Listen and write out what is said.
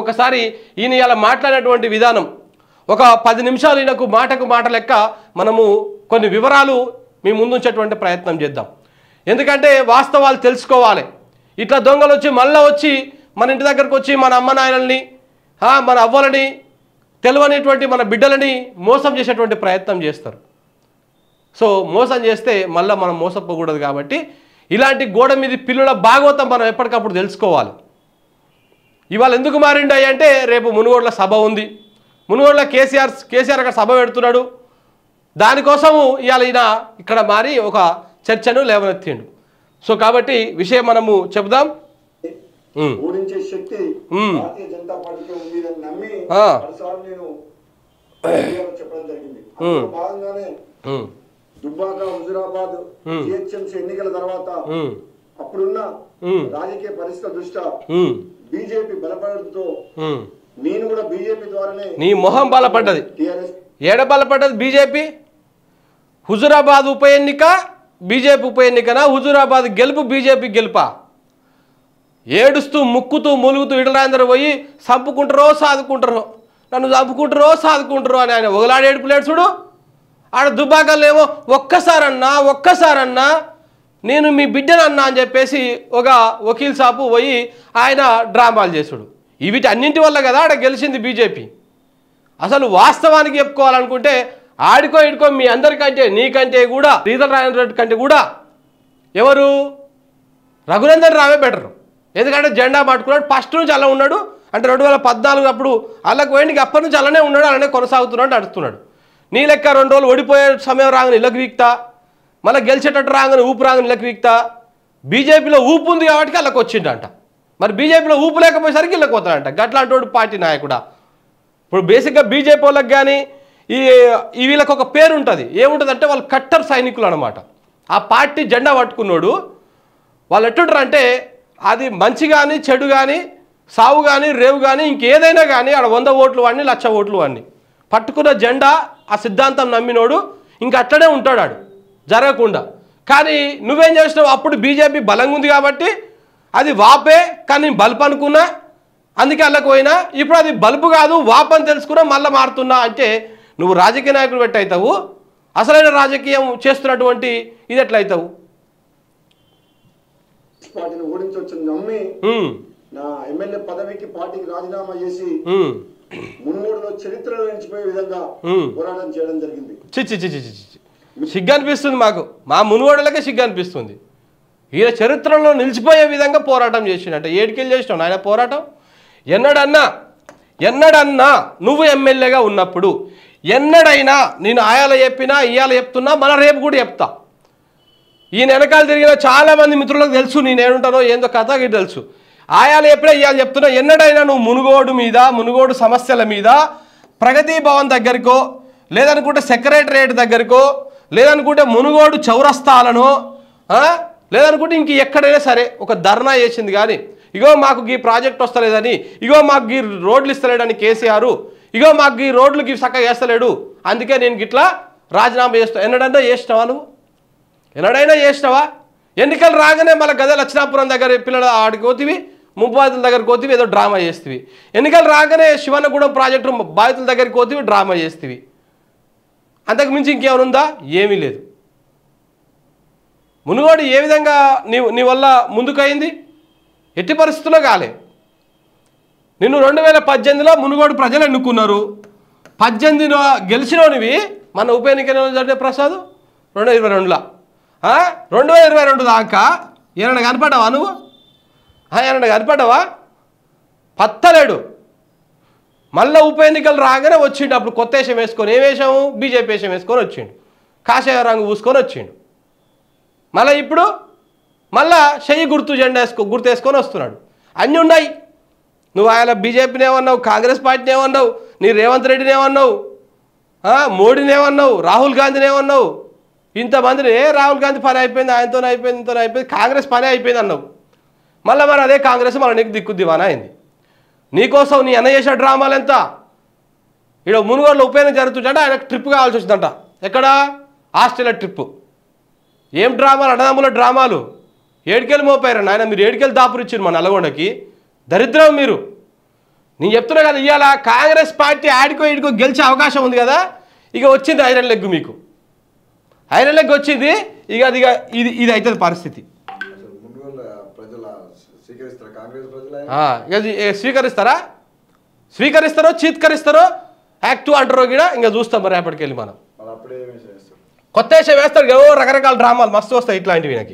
ఒకసారి ఈయన ఇలా మాట్లాడినటువంటి విధానం ఒక పది నిమిషాలు ఈయనకు మాటకు మాట లెక్క మనము కొన్ని వివరాలు మీ ముందుంచేటువంటి ప్రయత్నం చేద్దాం ఎందుకంటే వాస్తవాలు తెలుసుకోవాలి ఇట్లా దొంగలు వచ్చి మళ్ళీ వచ్చి మన ఇంటి దగ్గరకు వచ్చి మన అమ్మ నాయనల్ని మన అవ్వలని తెలియనిటువంటి మన బిడ్డలని మోసం చేసేటువంటి ప్రయత్నం చేస్తారు సో మోసం చేస్తే మళ్ళీ మనం మోసపోకూడదు కాబట్టి ఇలాంటి గోడ మీద పిల్లల భాగవతం మనం ఎప్పటికప్పుడు తెలుసుకోవాలి ఇవాళ ఎందుకు మారిండాయి అంటే రేపు మునుగోడ్ల సభ ఉంది మునుగోడ్ల కేసీఆర్ కేసీఆర్ అక్కడ సభ పెడుతున్నాడు దానికోసము ఇవాళ ఈయన ఇక్కడ మారి ఒక చర్చను లేవనెత్తిండు సో కాబట్టి విషయం మనము చెబుదాం హుజురాబాద్ జిహెచ్ఎంసీ ఎన్నికల తర్వాత అప్పుడున్న రాజకీయ పరిస్థితుల దృష్ట్యా బీజేపీ నేను కూడా బీజేపీ ద్వారానే నీ మొహం బలపడ్డది ఏడ బలపడ్డది బీజేపీ హుజురాబాద్ ఉప ఎన్నిక బీజేపీ ఉప ఎన్నికనా హుజురాబాద్ గెలుపు బీజేపీ గెలుప ఏడుస్తూ ముక్కుతూ ములుగుతూ ఇడరాందరూ పోయి చంపుకుంటారో సాదుకుంటారో నన్ను చంపుకుంటారో సాదుకుంటారో అని ఆయన ఒకలాడేడుపులేడు చూడు ఆడ దుబ్బాకల్లేమో ఒక్కసారన్నా ఒక్కసారన్నా నేను మీ బిడ్డను అన్నా అని చెప్పేసి ఒక వకీల్ సాపు పోయి ఆయన డ్రామాలు చేసుడు వీటి అన్నింటి వల్ల కదా ఆడ గెలిచింది బీజేపీ అసలు వాస్తవానికి చెప్పుకోవాలనుకుంటే ఆడికో ఇడికో మీ అందరికంటే నీకంటే కూడా శ్రీధర్ రాయన్ రెడ్డి కంటే కూడా ఎవరు రఘునందన్ రావే బెటర్ ఎందుకంటే జెండా పట్టుకున్నాడు ఫస్ట్ నుంచి అలా ఉన్నాడు అంటే రెండు వేల పద్నాలుగు అప్పుడు పోయి పోయింది అప్పటి నుంచి అలానే ఉన్నాడు అలానే కొనసాగుతున్నాడు అడుగుతున్నాడు నీ లెక్క రెండు రోజులు ఓడిపోయే సమయం రాగానే ఇళ్ళకు వీక్తా మళ్ళీ గెలిచేటట్టు రాగానే ఊపు రాగానే ఇళ్ళకి వీక్తా బీజేపీలో ఊపు ఉంది కాబట్టి వాళ్ళకి వచ్చిండంట మరి బీజేపీలో ఊపు లేకపోయేసరికి వీళ్ళకి పోతాడంట గట్లాంటి పార్టీ నాయకుడా ఇప్పుడు బేసిక్గా బీజేపీ వాళ్ళకి కానీ ఈ ఈ వీళ్ళకి ఒక పేరు ఉంటుంది ఏముంటుంది అంటే వాళ్ళు కట్టర్ సైనికులు అనమాట ఆ పార్టీ జెండా పట్టుకున్నాడు వాళ్ళు ఎట్టుంటారు అంటే అది మంచి కానీ చెడు కానీ సావు కానీ రేవు కానీ ఇంకేదైనా కానీ ఆడ వంద ఓట్లు వాడిని లక్ష ఓట్లు వాడిని పట్టుకున్న జెండా ఆ సిద్ధాంతం నమ్మినోడు ఇంక అట్లనే ఉంటాడు జరగకుండా కానీ నువ్వేం చేసినావు అప్పుడు బీజేపీ బలంగా ఉంది కాబట్టి అది వాపే కానీ బల్బ్ అనుకున్నా అందుకే వెళ్ళకపోయినా ఇప్పుడు అది బల్బు కాదు వాప్ అని తెలుసుకున్నా మళ్ళీ మారుతున్నా అంటే నువ్వు రాజకీయ నాయకుడు పెట్టవు అసలైన రాజకీయం చేస్తున్నటువంటి ఇది ఎట్లయితావు పదవికి పార్టీకి రాజీనామా చేసి చరిత్రలో నిలిచిపోయే విధంగా పోరాటం చేయడం జరిగింది సిగ్గు అనిపిస్తుంది మాకు మా మునుగోడలకే సిగ్గు అనిపిస్తుంది ఈయన చరిత్రలో నిలిచిపోయే విధంగా పోరాటం చేసిండు అంటే ఏడికెళ్ళి చేసినావు ఆయన పోరాటం ఎన్నడన్నా ఎన్నడన్నా నువ్వు ఎమ్మెల్యేగా ఉన్నప్పుడు ఎన్నడైనా నేను ఆయాల చెప్పినా ఇయాల చెప్తున్నా మన రేపు కూడా చెప్తా ఈ వెనకాల తిరిగిన చాలామంది మిత్రులకు తెలుసు నేను ఏడుంటానో ఏందో కథకి తెలుసు ఆయాలు చెప్పినా ఇవాళ చెప్తున్నా ఎన్నడైనా నువ్వు మునుగోడు మీద మునుగోడు సమస్యల మీద ప్రగతి భవన్ దగ్గరకో లేదనుకుంటే సెక్రటరేట్ దగ్గరకో లేదనుకుంటే మునుగోడు చౌరస్తాలను లేదనుకుంటే ఇంక ఎక్కడైనా సరే ఒక ధర్నా చేసింది కానీ ఇగో మాకు ఈ ప్రాజెక్ట్ వస్తలేదని ఇగో మాకు ఈ రోడ్లు ఇస్తలేడని కేసీఆర్ ఇగో మాకు ఈ రోడ్లు గీ చక్కగా వేస్తలేడు అందుకే నేను గిట్లా రాజీనామా చేస్తా ఎన్నడైనా చేసినావా నువ్వు ఎన్నడైనా చేసినావా ఎన్నికలు రాగానే మళ్ళీ గదే లక్ష్మాపురం దగ్గర పిల్లల ఆడికి పోతివి ముంపాదుల దగ్గరికి పోతివి ఏదో డ్రామా చేస్తేవి ఎన్నికలు రాగానే శివన్నగూడెం ప్రాజెక్టు బాధితుల దగ్గరికి పోతివి డ్రామా చేస్తేవి అంతకు మించి ఇంకేమైనా ఉందా ఏమీ లేదు మునుగోడు ఏ విధంగా నీ నీ వల్ల ముందుకయింది ఎట్టి పరిస్థితుల్లో కాలే నిన్ను రెండు వేల పద్దెనిమిదిలో మునుగోడు ప్రజలు ఎన్నుకున్నారు పద్దెనిమిది గెలిచినోనివి మన ఉప ఎన్నికలు జరిగే ప్రసాద్ రెండు వేల ఇరవై రెండులో రెండు వేల ఇరవై రెండు దాకా ఏమైనా కనపడ్డావా నువ్వు ఏమైనా కనపడ్డావా పత్తలేడు మళ్ళీ ఉప ఎన్నికలు రాగానే వచ్చిండు అప్పుడు కొత్త వేషం వేసుకొని ఏం వేషము బీజేపీ వేషం వేసుకొని వచ్చిండు కాషాయ రంగు పూసుకొని వచ్చిండు మళ్ళీ ఇప్పుడు మళ్ళా చెయ్యి గుర్తు జెండా వేసుకో గుర్తు వేసుకొని వస్తున్నాడు అన్నీ ఉన్నాయి నువ్వు ఆయన బీజేపీని ఏమన్నావు కాంగ్రెస్ పార్టీని ఏమన్నావు నీ రేవంత్ రెడ్డిని ఏమన్నావు మోడీని ఏమన్నావు రాహుల్ గాంధీని ఏమన్నావు ఇంతమందిని ఏ రాహుల్ గాంధీ పని అయిపోయింది ఆయనతోనే అయిపోయింది ఇంతనే అయిపోయింది కాంగ్రెస్ పని అయిపోయింది అన్నావు మళ్ళీ మరి అదే కాంగ్రెస్ మన నీకు దిక్కుద్దివానా అయింది నీకోసం నీ అన్న చేసిన డ్రామాలెంత ఇక్కడ మునుగోడులో ఉపయోగం జరుగుతుంటే ఆయనకు ట్రిప్ కావాల్సి వచ్చిందంట ఎక్కడ ఆస్ట్రేలియా ట్రిప్ ఏం డ్రామాలు అన్నదమ్ముల డ్రామాలు ఏడుకెళ్ళి మోపారని ఆయన మీరు ఏడుకెళ్ళి దాపురిచ్చారు మా నల్గొండకి దరిద్రం మీరు నేను చెప్తున్నా కదా ఇవాళ కాంగ్రెస్ పార్టీ ఆడికో ఈడికో గెలిచే అవకాశం ఉంది కదా ఇక వచ్చింది ఐరన్ లెగ్ మీకు ఐరన్ లెగ్ వచ్చింది ఇక అది ఇది ఇది అవుతుంది పరిస్థితి స్వీకరిస్తారా స్వీకరిస్తారో చీత్కరిస్తారో యాక్టివ్ అంటారో కూడా ఇంకా చూస్తాం మరి అప్పటికెళ్ళి మనం కొత్త వేస్తాడు ఏవో రకరకాల డ్రామాలు మస్తు వస్తాయి ఇట్లాంటివి నాకు